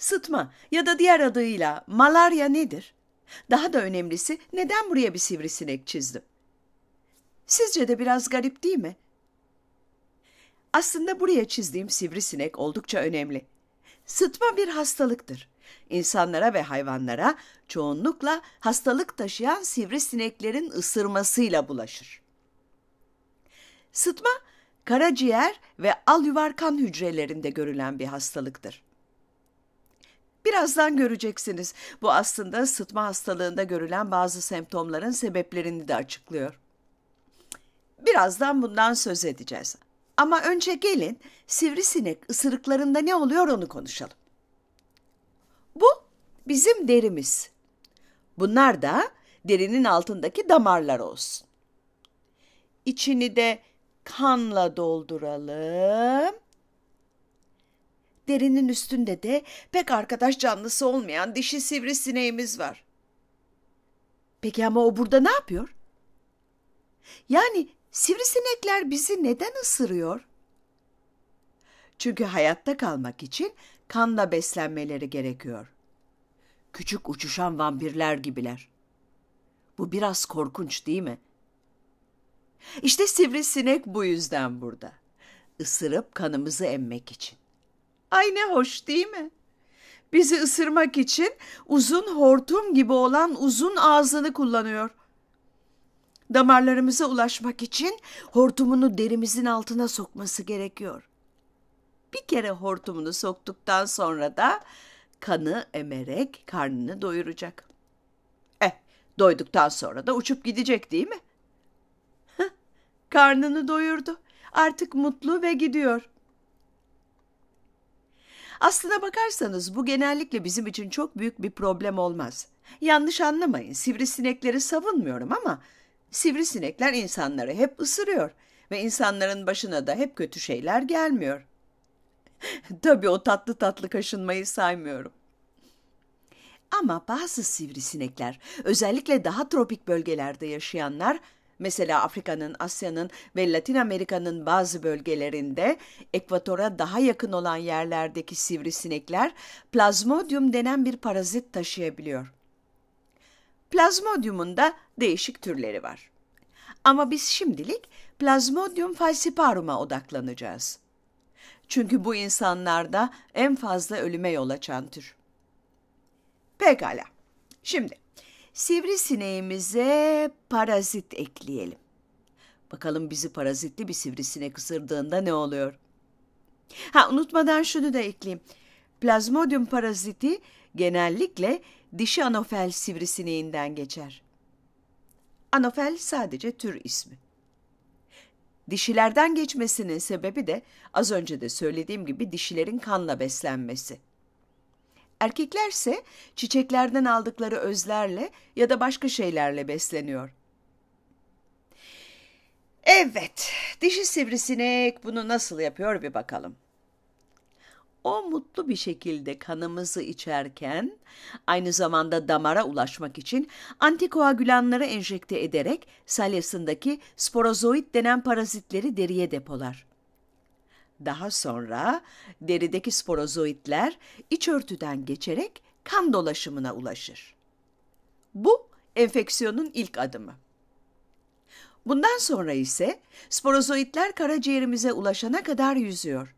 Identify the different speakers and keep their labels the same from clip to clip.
Speaker 1: Sıtma ya da diğer adıyla malarya nedir? Daha da önemlisi neden buraya bir sivrisinek çizdim? Sizce de biraz garip değil mi? Aslında buraya çizdiğim sivrisinek oldukça önemli. Sıtma bir hastalıktır. İnsanlara ve hayvanlara çoğunlukla hastalık taşıyan sivrisineklerin ısırmasıyla bulaşır. Sıtma, karaciğer ve alüvarkan hücrelerinde görülen bir hastalıktır. Birazdan göreceksiniz. Bu aslında sıtma hastalığında görülen bazı semptomların sebeplerini de açıklıyor. Birazdan bundan söz edeceğiz. Ama önce gelin sivrisinek ısırıklarında ne oluyor onu konuşalım. Bu bizim derimiz. Bunlar da derinin altındaki damarlar olsun. İçini de kanla dolduralım. Derinin üstünde de pek arkadaş canlısı olmayan dişi sivrisineğimiz var. Peki ama o burada ne yapıyor? Yani sivrisinekler bizi neden ısırıyor? Çünkü hayatta kalmak için kanla beslenmeleri gerekiyor. Küçük uçuşan vampirler gibiler. Bu biraz korkunç değil mi? İşte sivrisinek bu yüzden burada. Isırıp kanımızı emmek için. Ay ne hoş değil mi? Bizi ısırmak için uzun hortum gibi olan uzun ağzını kullanıyor. Damarlarımıza ulaşmak için hortumunu derimizin altına sokması gerekiyor. Bir kere hortumunu soktuktan sonra da kanı emerek karnını doyuracak. Eh, doyduktan sonra da uçup gidecek değil mi? Karnını doyurdu. Artık mutlu ve gidiyor. Aslına bakarsanız bu genellikle bizim için çok büyük bir problem olmaz. Yanlış anlamayın, sivrisinekleri savunmuyorum ama sivrisinekler insanları hep ısırıyor ve insanların başına da hep kötü şeyler gelmiyor. Tabii o tatlı tatlı kaşınmayı saymıyorum. Ama bazı sivrisinekler, özellikle daha tropik bölgelerde yaşayanlar Mesela Afrika'nın, Asya'nın ve Latin Amerika'nın bazı bölgelerinde ekvatora daha yakın olan yerlerdeki sivrisinekler plazmodium denen bir parazit taşıyabiliyor. Plazmodiumun da değişik türleri var. Ama biz şimdilik Plasmodium falciparum'a odaklanacağız. Çünkü bu insanlarda en fazla ölüme yol açan tür. Pekala. Şimdi Sivrisineğimize parazit ekleyelim. Bakalım bizi parazitli bir sivrisinek ısırdığında ne oluyor? Ha unutmadan şunu da ekleyeyim. Plazmodium paraziti genellikle dişi anofel sivrisineğinden geçer. Anofel sadece tür ismi. Dişilerden geçmesinin sebebi de az önce de söylediğim gibi dişilerin kanla beslenmesi. Erkeklerse çiçeklerden aldıkları özlerle ya da başka şeylerle besleniyor. Evet, dişi sivrisinek bunu nasıl yapıyor bir bakalım. O mutlu bir şekilde kanımızı içerken aynı zamanda damara ulaşmak için antikoagülanları enjekte ederek salyasındaki sporozoid denen parazitleri deriye depolar. Daha sonra derideki sporozoitler iç örtüden geçerek kan dolaşımına ulaşır. Bu enfeksiyonun ilk adımı. Bundan sonra ise sporozoitler karaciğerimize ulaşana kadar yüzüyor.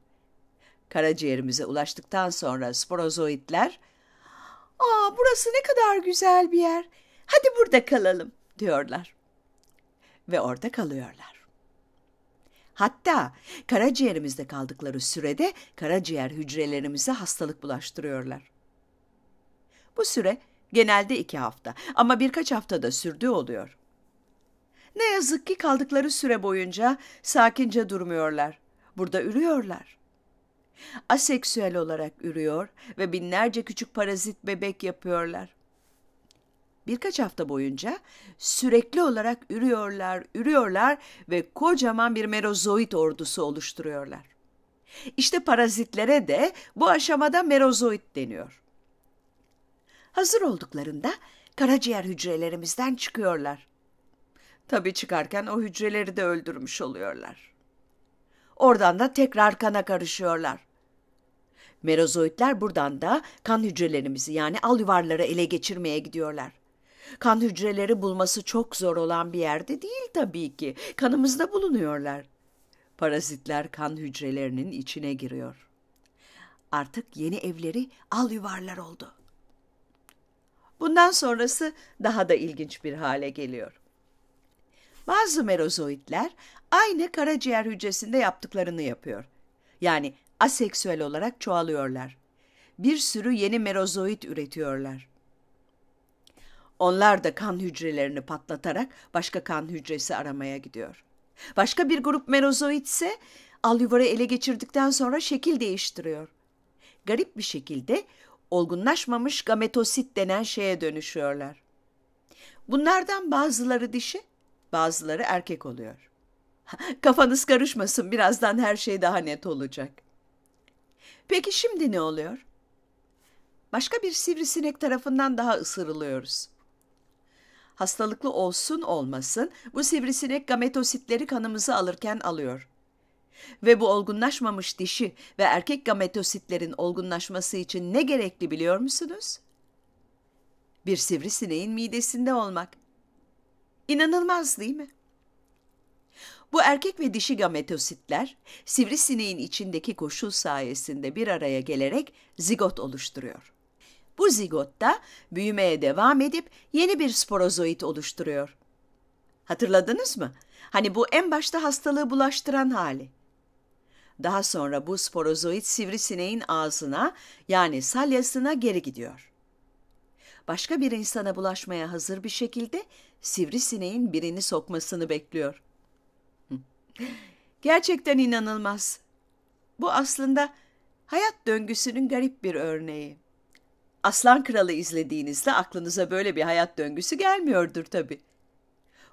Speaker 1: Karaciğerimize ulaştıktan sonra sporozoitler ''Aa burası ne kadar güzel bir yer, hadi burada kalalım.'' diyorlar ve orada kalıyorlar. Hatta karaciğerimizde kaldıkları sürede karaciğer hücrelerimize hastalık bulaştırıyorlar. Bu süre genelde iki hafta ama birkaç hafta da sürdüğü oluyor. Ne yazık ki kaldıkları süre boyunca sakince durmuyorlar. Burada ürüyorlar. Aseksüel olarak ürüyor ve binlerce küçük parazit bebek yapıyorlar birkaç hafta boyunca sürekli olarak ürüyorlar, ürüyorlar ve kocaman bir merozoit ordusu oluşturuyorlar. İşte parazitlere de bu aşamada merozoit deniyor. Hazır olduklarında karaciğer hücrelerimizden çıkıyorlar. Tabi çıkarken o hücreleri de öldürmüş oluyorlar. Oradan da tekrar kana karışıyorlar. Merozoitler buradan da kan hücrelerimizi yani al yuvarları ele geçirmeye gidiyorlar. Kan hücreleri bulması çok zor olan bir yerde değil tabii ki. Kanımızda bulunuyorlar. Parazitler kan hücrelerinin içine giriyor. Artık yeni evleri al yuvarlar oldu. Bundan sonrası daha da ilginç bir hale geliyor. Bazı merozoitler aynı karaciğer hücresinde yaptıklarını yapıyor. Yani aseksüel olarak çoğalıyorlar. Bir sürü yeni merozoit üretiyorlar. Onlar da kan hücrelerini patlatarak başka kan hücresi aramaya gidiyor. Başka bir grup merozoid ise alyuvarı ele geçirdikten sonra şekil değiştiriyor. Garip bir şekilde olgunlaşmamış gametosit denen şeye dönüşüyorlar. Bunlardan bazıları dişi, bazıları erkek oluyor. Kafanız karışmasın, birazdan her şey daha net olacak. Peki şimdi ne oluyor? Başka bir sivrisinek tarafından daha ısırılıyoruz hastalıklı olsun olmasın bu sivrisinek gametositleri kanımızı alırken alıyor. Ve bu olgunlaşmamış dişi ve erkek gametositlerin olgunlaşması için ne gerekli biliyor musunuz? Bir sivrisineğin midesinde olmak. İnanılmaz değil mi? Bu erkek ve dişi gametositler sivrisineğin içindeki koşul sayesinde bir araya gelerek zigot oluşturuyor. Bu zigot da büyümeye devam edip yeni bir sporozoit oluşturuyor. Hatırladınız mı? Hani bu en başta hastalığı bulaştıran hali. Daha sonra bu sporozoit sivrisineğin ağzına yani salyasına geri gidiyor. Başka bir insana bulaşmaya hazır bir şekilde sivrisineğin birini sokmasını bekliyor. Gerçekten inanılmaz. Bu aslında hayat döngüsünün garip bir örneği. Aslan Kralı izlediğinizde aklınıza böyle bir hayat döngüsü gelmiyordur tabi.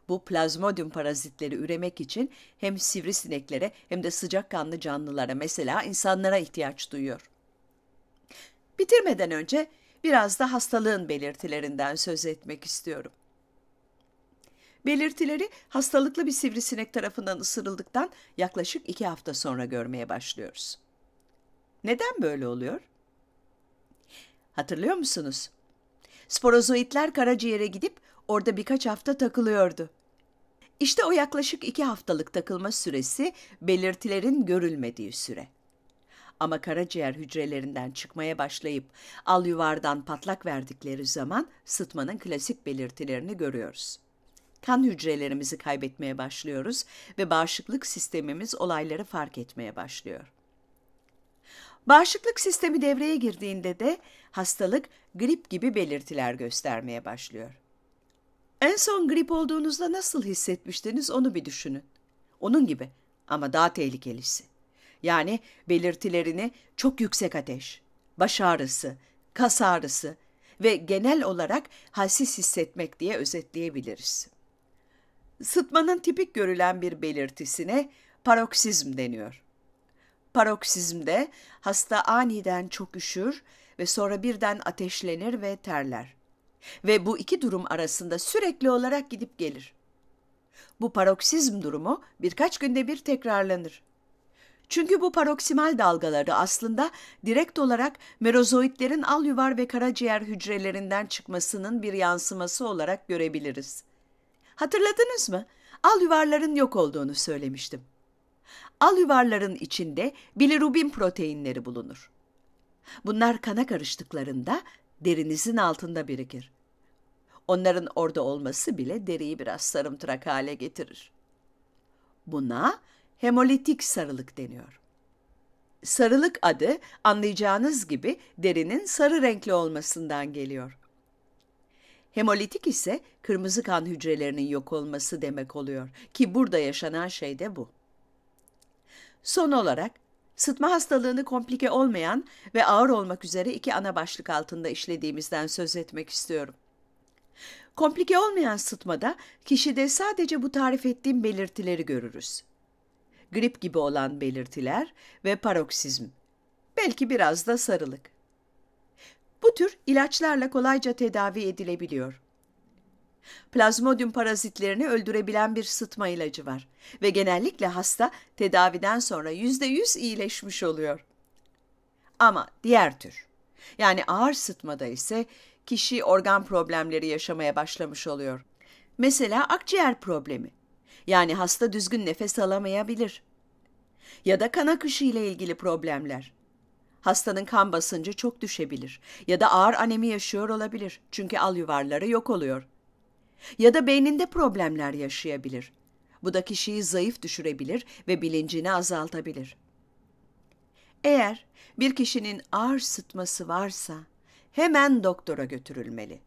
Speaker 1: Bu plazmodium parazitleri üremek için hem sivrisineklere hem de sıcakkanlı canlılara mesela insanlara ihtiyaç duyuyor. Bitirmeden önce biraz da hastalığın belirtilerinden söz etmek istiyorum. Belirtileri hastalıklı bir sivrisinek tarafından ısırıldıktan yaklaşık iki hafta sonra görmeye başlıyoruz. Neden böyle oluyor? Hatırlıyor musunuz? Sporozoitler karaciğere gidip orada birkaç hafta takılıyordu. İşte o yaklaşık iki haftalık takılma süresi belirtilerin görülmediği süre. Ama karaciğer hücrelerinden çıkmaya başlayıp al yuvardan patlak verdikleri zaman sıtmanın klasik belirtilerini görüyoruz. Kan hücrelerimizi kaybetmeye başlıyoruz ve bağışıklık sistemimiz olayları fark etmeye başlıyor. Bağışıklık sistemi devreye girdiğinde de hastalık grip gibi belirtiler göstermeye başlıyor. En son grip olduğunuzda nasıl hissetmiştiniz onu bir düşünün. Onun gibi ama daha tehlikelisi. Yani belirtilerini çok yüksek ateş, baş ağrısı, kas ağrısı ve genel olarak halsiz hissetmek diye özetleyebiliriz. Sıtmanın tipik görülen bir belirtisine paroksizm deniyor. Paroksizmde hasta aniden çok üşür ve sonra birden ateşlenir ve terler. Ve bu iki durum arasında sürekli olarak gidip gelir. Bu paroksizm durumu birkaç günde bir tekrarlanır. Çünkü bu paroksimal dalgaları aslında direkt olarak merozoitlerin al yuvar ve karaciğer hücrelerinden çıkmasının bir yansıması olarak görebiliriz. Hatırladınız mı? Al yuvarların yok olduğunu söylemiştim. Al yuvarların içinde bilirubin proteinleri bulunur. Bunlar kana karıştıklarında derinizin altında birikir. Onların orada olması bile deriyi biraz sarımtırak hale getirir. Buna hemolitik sarılık deniyor. Sarılık adı anlayacağınız gibi derinin sarı renkli olmasından geliyor. Hemolitik ise kırmızı kan hücrelerinin yok olması demek oluyor ki burada yaşanan şey de bu. Son olarak Sıtma hastalığını komplike olmayan ve ağır olmak üzere iki ana başlık altında işlediğimizden söz etmek istiyorum. Komplike olmayan sıtmada kişide sadece bu tarif ettiğim belirtileri görürüz. Grip gibi olan belirtiler ve paroksizm. Belki biraz da sarılık. Bu tür ilaçlarla kolayca tedavi edilebiliyor plazmodium parazitlerini öldürebilen bir sıtma ilacı var ve genellikle hasta tedaviden sonra %100 iyileşmiş oluyor. Ama diğer tür, yani ağır sıtmada ise kişi organ problemleri yaşamaya başlamış oluyor. Mesela akciğer problemi. Yani hasta düzgün nefes alamayabilir. Ya da kan akışı ile ilgili problemler. Hastanın kan basıncı çok düşebilir ya da ağır anemi yaşıyor olabilir çünkü al yuvarları yok oluyor ya da beyninde problemler yaşayabilir. Bu da kişiyi zayıf düşürebilir ve bilincini azaltabilir. Eğer bir kişinin ağır sıtması varsa hemen doktora götürülmeli.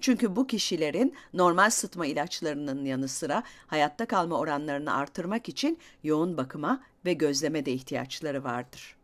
Speaker 1: Çünkü bu kişilerin normal sıtma ilaçlarının yanı sıra hayatta kalma oranlarını artırmak için yoğun bakıma ve gözleme de ihtiyaçları vardır.